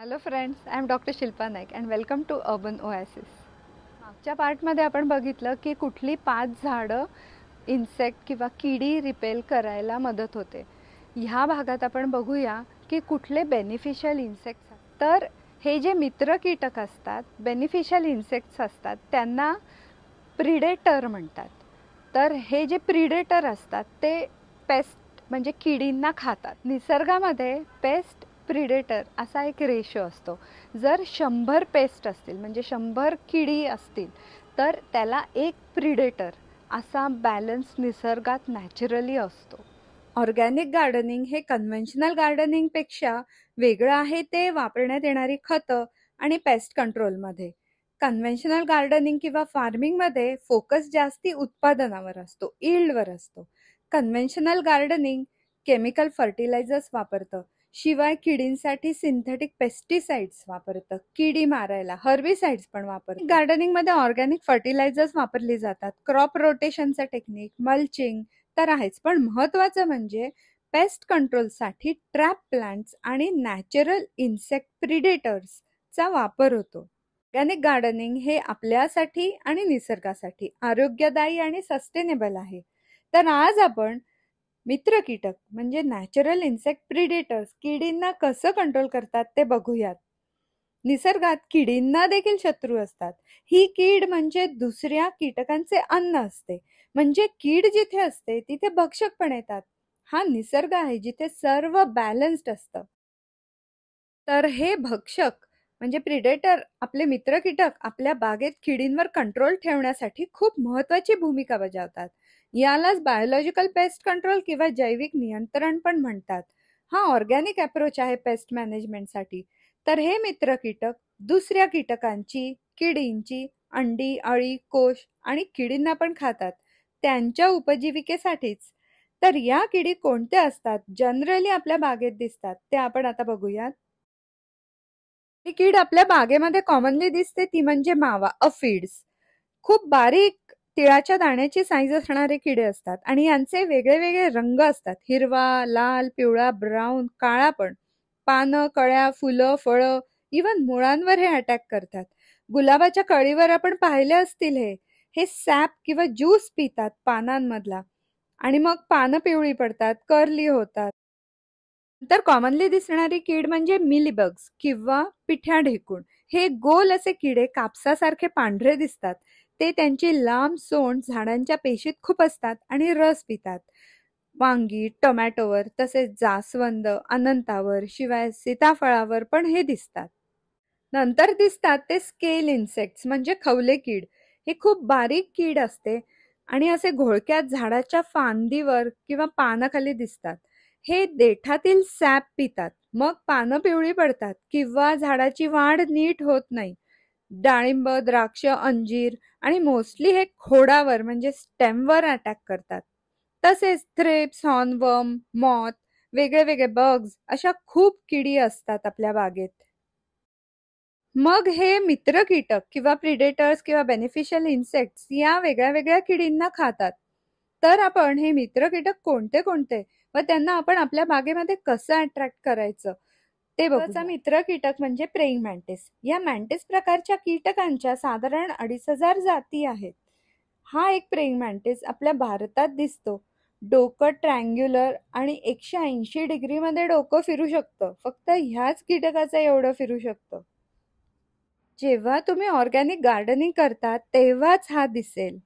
hello friends I am doctor Shilpa Naik and welcome to urban oasis मागच्या पार्टमध्ये आपण बघितलं की कुठली पाच झाडं इन्सेक्ट किंवा किडी रिपेल करायला मदत होते ह्या भागात आपण बघूया की कुठले बेनिफिशियल इन्सेक्ट्स तर हे जे मित्र कीटक असतात बेनिफिशियल इन्सेक्ट्स असतात त्यांना प्रिडेटर म्हणतात तर हे जे प्रिडेटर असतात ते पेस्ट म्हणजे किडींना खातात निसर्गामध्ये पेस्ट प्रिडेटर असा एक रेशो असतो जर शंभर पेस्ट असतील म्हणजे शंभर किडी असतील तर त्याला एक प्रिडेटर असा बॅलन्स निसर्गात नॅचरली असतो ऑर्गॅनिक गार्डनिंग हे कन्व्हेन्शनल गार्डनिंगपेक्षा वेगळं आहे ते वापरण्यात येणारी खतं आणि पेस्ट कंट्रोलमध्ये कन्व्हेन्शनल गार्डनिंग किंवा फार्मिंगमध्ये फोकस जास्ती उत्पादनावर असतो ईल्डवर असतो कन्व्हेन्शनल गार्डनिंग केमिकल फर्टिलायझर्स वापरतं शिवाय किडींसाठी सिंथेटिक पेस्टिसाइड्स वापरतं किडी मारायला हर्बिसाइड्स पण वापरतात मध्ये ऑर्गॅनिक फर्टिलायझर्स वापरली जातात क्रॉप रोटेशनचं टेक्निक मल्चिंग तर आहेच पण महत्वाचं म्हणजे पेस्ट कंट्रोलसाठी ट्रॅप प्लांट्स आणि नॅचरल इन्सेक्ट प्रिडेटर्सचा वापर होतो ऑर्गॅनिक गार्डनिंग हे आपल्यासाठी आणि निसर्गासाठी आरोग्यदायी आणि सस्टेनेबल आहे तर आज आपण मित्र कीटक म्हणजे नॅचरल इन्सेक्ट प्रिडेटर्स किडींना कसं कंट्रोल करतात ते बघूयात निसर्गात किडींना देखील शत्रू असतात ही कीड म्हणजे दुसऱ्या कीटकांचे अन्न असते म्हणजे कीड जिथे असते तिथे भक्षक पण येतात हा निसर्ग आहे जिथे सर्व बॅलन्स्ड असतं तर हे भक्षक म्हणजे प्रिडेटर आपले मित्र कीटक आपल्या बागेत किडींवर कंट्रोल ठेवण्यासाठी खूप महत्वाची भूमिका बजावतात यालाच बायोलॉजिकल पेस्ट कंट्रोल किंवा जैविक नियंत्रण पण म्हणतात हा ऑर्गॅनिक अप्रोच आहे पेस्ट मॅनेजमेंटसाठी तर हे मित्र कीटक दुसऱ्या कीटकांची किडींची अंडी अळी कोश आणि किडींना पण खातात त्यांच्या उपजीविकेसाठीच तर या किडी कोणत्या असतात जनरली आपल्या बागेत दिसतात ते आपण आता बघूयात ही कीड आपल्या बागेमध्ये कॉमनली दिसते ती म्हणजे मावा अफिड्स खूप बारीक तिळाच्या दाण्याची साईज असणारे किडे असतात आणि यांचे वेगळे वेगळे रंग असतात हिरवा लाल पिवळा ब्राऊन काळा पण पानं कळ्या फुलं फळं इवन मुळांवर हे अटॅक करतात गुलाबाच्या कळीवर आपण पाहिले असतील हे हे सॅप किंवा ज्यूस पितात पानांमधला आणि मग पानं पिवळी पडतात करली होतात तर कॉमनली दिसणारी कीड म्हणजे मिलीबग्स किंवा पिठ्या ढेकूण हे गोल असे किडे कापसासारखे पांढरे दिसतात ते त्यांची लांब सोंड झाडांच्या पेशीत खूप असतात आणि रस पितात वांगी टोमॅटोवर तसेच जास्वंद अनंतावर शिवाय सीताफळावर पण हे दिसतात नंतर दिसतात ते स्केल इन्सेक्ट्स म्हणजे खवले कीड हे खूप बारीक कीड असते आणि असे घोळक्यात झाडाच्या फांदीवर किंवा पानाखाली दिसतात हे देठातील सॅप पितात मग पानं पिवळी पडतात किंवा झाडाची वाढ नीट होत नाही डाळिंब द्राक्ष अंजीर आणि मोस्टली हे खोडावर म्हणजे स्टेमवर अटॅक करतात तसेच थ्रेप्स हॉर्नवर्म मॉथ वेगळे वेगळे बग्स अशा खूप किडी असतात आपल्या बागेत मग हे मित्र कीटक किंवा प्रिडेटर्स किंवा बेनिफिशियल इन्सेक्ट्स या वेगळ्या वेगळ्या किडींना खातात तर आपण हे मित्र कीटक कोणते कोणते मग त्यांना आपण आपल्या बागेमध्ये कसं अट्रॅक्ट करायचं ते बघा मित्र कीटक म्हणजे प्रेईंग मॅन्टिस या मॅन्टिस प्रकारच्या कीटकांच्या साधारण अडीच हजार जाती आहेत हा एक प्रेईंग मॅन्टिस आपल्या भारतात दिसतो डोकं ट्रँग्युलर आणि एकशे ऐंशी डिग्रीमध्ये डोकं फिरू शकतं फक्त ह्याच कीटकाचं एवढं फिरू शकतं जेव्हा तुम्ही ऑर्गॅनिक गार्डनिंग करता तेव्हाच हा दिसेल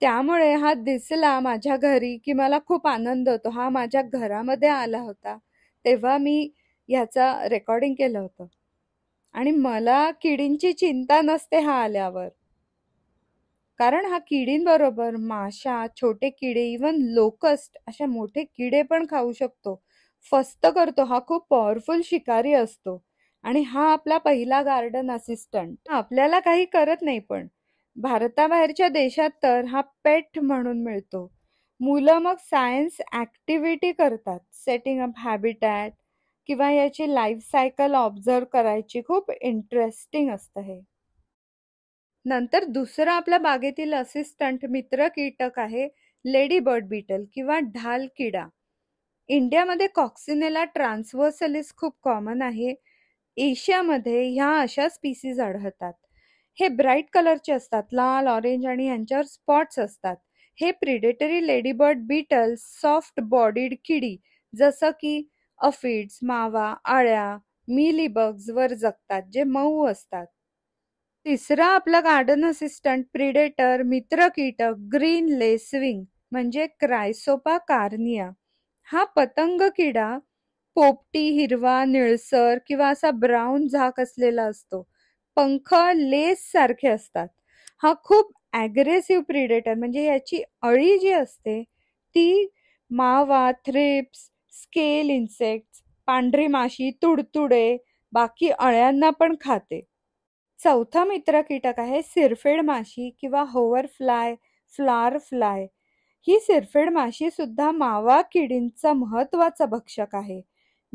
त्यामुळे हा दिसला माझ्या घरी की मला खूप आनंद होतो हा माझ्या घरामध्ये आला होता तेव्हा मी ह्याचा रेकॉर्डिंग केलं होतं आणि मला किडींची चिंता नसते हा आल्यावर कारण हा किडींबरोबर माशा छोटे किडे इवन लोकस्ट अशा मोठे किडे पण खाऊ शकतो फस्त करतो हा खूप पॉवरफुल शिकारी असतो आणि हा आपला पहिला गार्डन असिस्टंट आपल्याला काही करत नाही पण भारताबाहेरच्या देशात तर हा पेट म्हणून मिळतो मुलं मग सायन्स ॲक्टिव्हिटी करतात सेटिंग अप हॅबिटॅट किंवा याची लाईफ सायकल ऑब्झर्व करायची खूप इंटरेस्टिंग असतं हे नंतर दुसरं आपल्या बागेतील असिस्टंट मित्र कीटक आहे लेडी बर्ड बीटल किंवा ढाल किडा इंडियामध्ये कॉक्सिनेला ट्रान्सवर्सलिस खूप कॉमन आहे एशियामध्ये ह्या अशा स्पीसीज आढळतात हे ब्राईट कलरचे असतात लाल ऑरेंज आणि यांच्यावर स्पॉट्स असतात हे predatory ladybird beetle soft bodied किडी जसं की अफिड्स मावा आळ्या मिलीबग्स वर जगतात जे मऊ असतात तिसरा आपला गार्डन असिस्टंट प्रिडेटर मित्र कीटक ग्रीन लेसविंग म्हणजे क्रायसोपा कार्निया हा पतंग किडा पोपटी हिरवा निळसर किंवा असा ब्राऊन झाक असलेला असतो पंख लेस सारखे असतात हा खूप ॲग्रेसिव्ह प्रिडेटर म्हणजे याची अळी जी असते ती मावा थ्रिप्स स्केल इन्सेक्ट्स पांढरी माशी तुडतुडे बाकी अळ्यांना पण खाते चौथा मित्र कीटक आहे सिरफेड माशी किंवा होवर फ्लाय फ्लार फ्लाय ही सिरफेड माशी सुद्धा मावा किडींचा महत्वाचा भक्षक आहे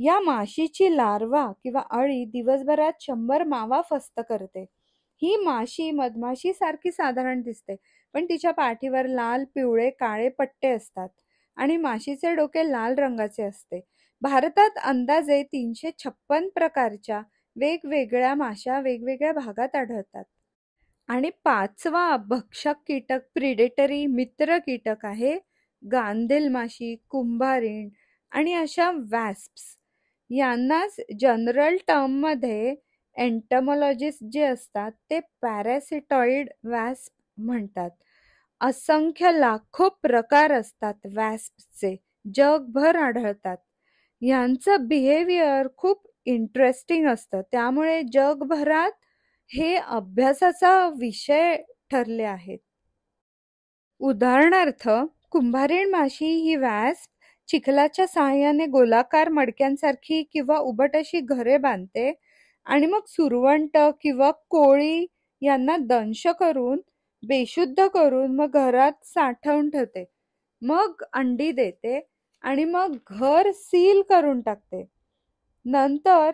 या माशीची लार्वा किंवा अळी दिवसभरात शंभर मावा फस्त करते ही माशी मधमाशी सारखी साधारण दिसते पण तिच्या पाठीवर लाल पिवळे काळे पट्टे असतात आणि माशीचे डोके लाल रंगाचे असते भारतात अंदाजे तीनशे छप्पन प्रकारच्या वेगवेगळ्या माशा वेगवेगळ्या भागात आढळतात आणि पाचवा भक्षक कीटक प्रिडेटरी मित्र कीटक आहे गांधेल माशी कुंभारीण आणि अशा वॅस्प्स यांनाच जनरल टर्ममध्ये एंटमोलॉजिस्ट जे असतात ते पॅरासिटॉइड वॅस्प म्हणतात असंख्य लाखो प्रकार असतात वॅस्पचे जगभर आढळतात यांचं बिहेवियर खूप इंटरेस्टिंग असतं त्यामुळे जगभरात हे अभ्यासाचा विषय ठरले आहेत उदाहरणार्थ कुंभारीण माशी ही वॅस्प चिखलाच्या सहाय्याने गोलाकार मडक्यांसारखी किंवा उबट अशी घरे बांधते आणि मग सुरवंट किंवा कोळी यांना दंश करून बेशुद्ध करून मग घरात साठवून ठेवते मग अंडी देते आणि मग घर सील करून टाकते नंतर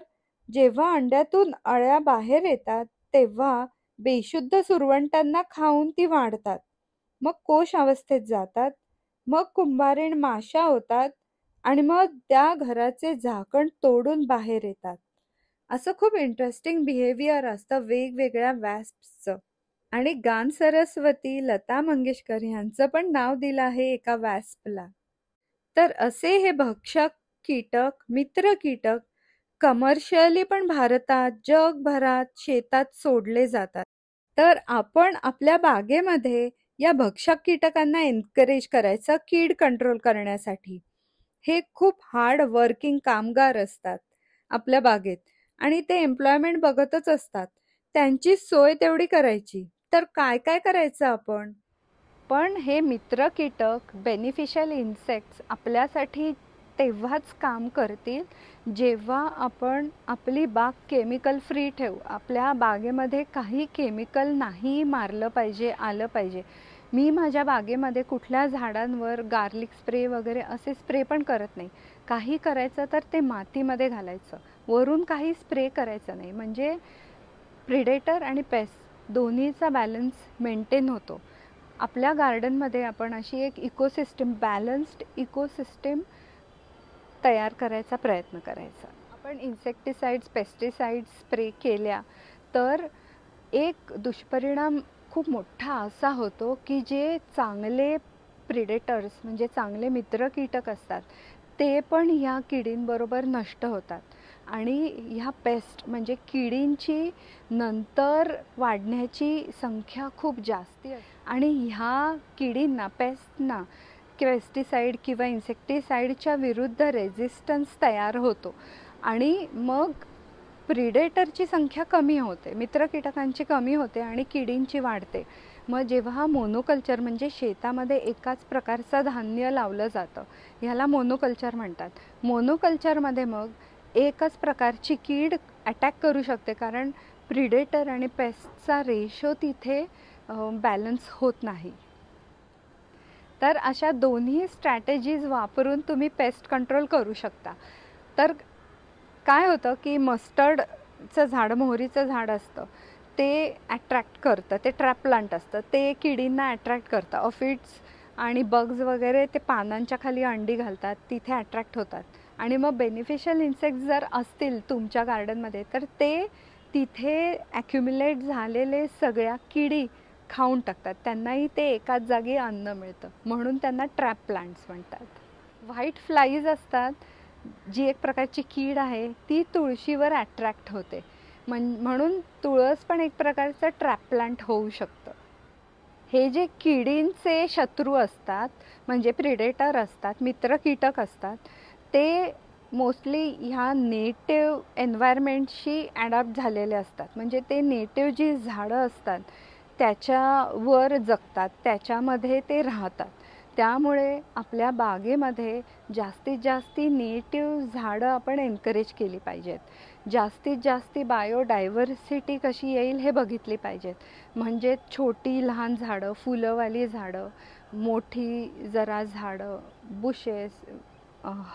जेव्हा अंड्यातून अळ्या बाहेर येतात तेव्हा बेशुद्ध सुरवंटांना खाऊन ती वाढतात मग कोश अवस्थेत जातात मग कुंभारीण माशा होतात आणि मग त्या घराचे झाकण तोडून बाहेर येतात असं खूप इंटरेस्टिंग बिहेवियर असतं वेगवेगळ्या वॅस्पचं आणि गान सरस्वती लता मंगेशकर यांचं पण नाव दिलं आहे एका वॅस्पला तर असे हे भक्षक कीटक मित्र कीटक कमर्शियली पण भारतात जगभरात शेतात सोडले जातात तर आपण आपल्या बागेमध्ये या भक्षक कीटकांना एनकरेज करायचं कीड कंट्रोल करण्यासाठी हे खूप हार्ड वर्किंग कामगार असतात आपल्या बागेत आणि ते एम्प्लॉयमेंट बघतच असतात त्यांची सोय तेवढी करायची तर काय काय करायचं आपण पण हे मित्र कीटक बेनिफिशियल इन्सेक्ट्स आपल्यासाठी तेव्हाच काम करतील जेव्हा आपण आपली बाग केमिकल फ्री ठेवू आपल्या बागेमध्ये काही केमिकल नाही मारलं पाहिजे आलं पाहिजे मी माझ्या बागेमध्ये कुठल्या झाडांवर गार्लिक स्प्रे वगैरे असे स्प्रे पण करत नाही काही करायचं तर ते मातीमध्ये घालायचं वरून काही स्प्रे करायचं नाही म्हणजे प्रिडेटर आणि पेस दोन्हीचा बॅलन्स मेंटेन होतो आपल्या गार्डनमध्ये आपण अशी एक इकोसिस्टम बॅलन्स्ड इकोसिस्टम तयार करायचा प्रयत्न करायचा आपण इन्सेक्टिसाइड्स पेस्टिसाइड्स स्प्रे केल्या तर एक दुष्परिणाम खूप मोठा असा होतो की जे चांगले प्रिडेटर्स म्हणजे चांगले मित्र कीटक असतात ते पण ह्या किडींबरोबर नष्ट होतात आणि ह्या पेस्ट म्हणजे किडींची नंतर वाढण्याची संख्या खूप जास्ती आणि ह्या किडींना पेस्टना पेस्टिसाईड किंवा इन्सेक्टिसाईडच्या विरुद्ध रेझिस्टन्स तयार होतो आणि मग प्रिडेटरची संख्या कमी होते मित्र कीटकांची कमी होते आणि किडींची वाढते मग जेव्हा मोनोकल्चर म्हणजे शेतामध्ये एकाच प्रकारचं धान्य लावलं जातं ह्याला मोनोकल्चर म्हणतात मोनोकल्चरमध्ये मग एकच प्रकारची कीड अटॅक करू शकते कारण प्रिडेटर आणि पेस्टचा रेशो तिथे बॅलन्स होत नाही तर अशा दोन्ही स्ट्रॅटेजीज वापरून तुम्ही पेस्ट कंट्रोल करू शकता तर काय होतं की मस्टर्डचं झाड मोहरीचं झाड असतं ते अट्रॅक्ट करतं ते ट्रॅप प्लांट असतं ते किडींना अट्रॅक्ट करतं अफिड्स आणि बग्ज वगैरे ते पानांच्या खाली अंडी घालतात तिथे अट्रॅक्ट होतात आणि मग बेनिफिशियल इन्सेक्ट जर असतील तुमच्या गार्डनमध्ये तर ते तिथे ॲक्युम्युलेट झालेले सगळ्या किडी खाऊन टाकतात त्यांनाही ते एकाच जागी अन्न मिळतं म्हणून त्यांना ट्रॅप प्लांट्स म्हणतात व्हाईट फ्लाईज असतात जी एक प्रकारची कीड आहे ती तुळशीवर अट्रॅक्ट होते मन म्हणून तुळस पण एक प्रकारचं प्लांट होऊ शकतं हे जे किडींचे शत्रू असतात म्हणजे प्रिडेटर असतात मित्र कीटक असतात ते मोस्टली ह्या नेटिव एन्व्हायरमेंटशी ॲडॅप्ट झालेले असतात म्हणजे ते नेटिव जी झाडं असतात त्याच्यावर जगतात त्याच्यामध्ये ते राहतात त्यामुळे आपल्या बागेमध्ये जास्तीत जास्त नेटिव झाडं आपण एन्करेज केली पाहिजेत जास्तीत जास्त बायोडायव्हर्सिटी कशी येईल हे बघितली पाहिजेत म्हणजे छोटी लहान झाडं फुलंवाली झाडं मोठी जरा झाडं बुशेस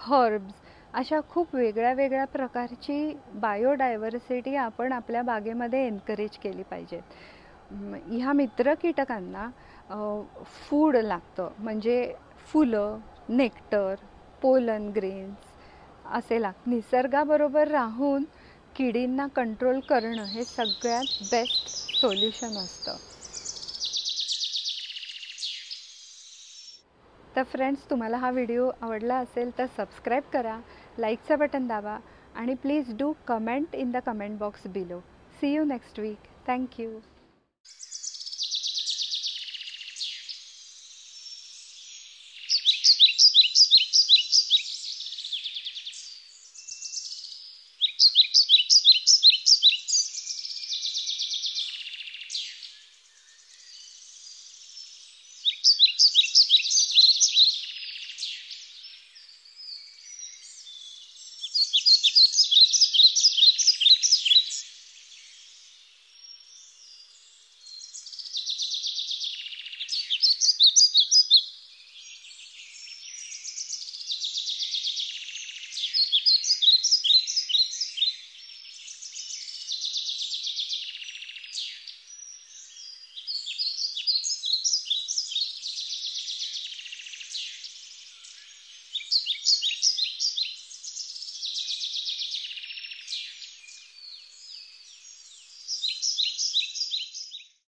हर्ब्स अशा खूप वेगळ्या वेगळ्या प्रकारची बायोडायव्हर्सिटी आपण आपल्या बागेमध्ये एन्करेज केली पाहिजेत ह्या मित्र कीटकांना फूड लागतं म्हणजे फुलं नेक्टर पोलन ग्रेन्स असे लाग निसर्गाबरोबर राहून किडींना कंट्रोल करणं हे सगळ्यात बेस्ट सोल्युशन असतं तर फ्रेंड्स तुम्हाला हा व्हिडिओ आवडला असेल तर सबस्क्राईब करा लाईकचं बटन दाबा आणि please do comment in the comment box below see you next week thank you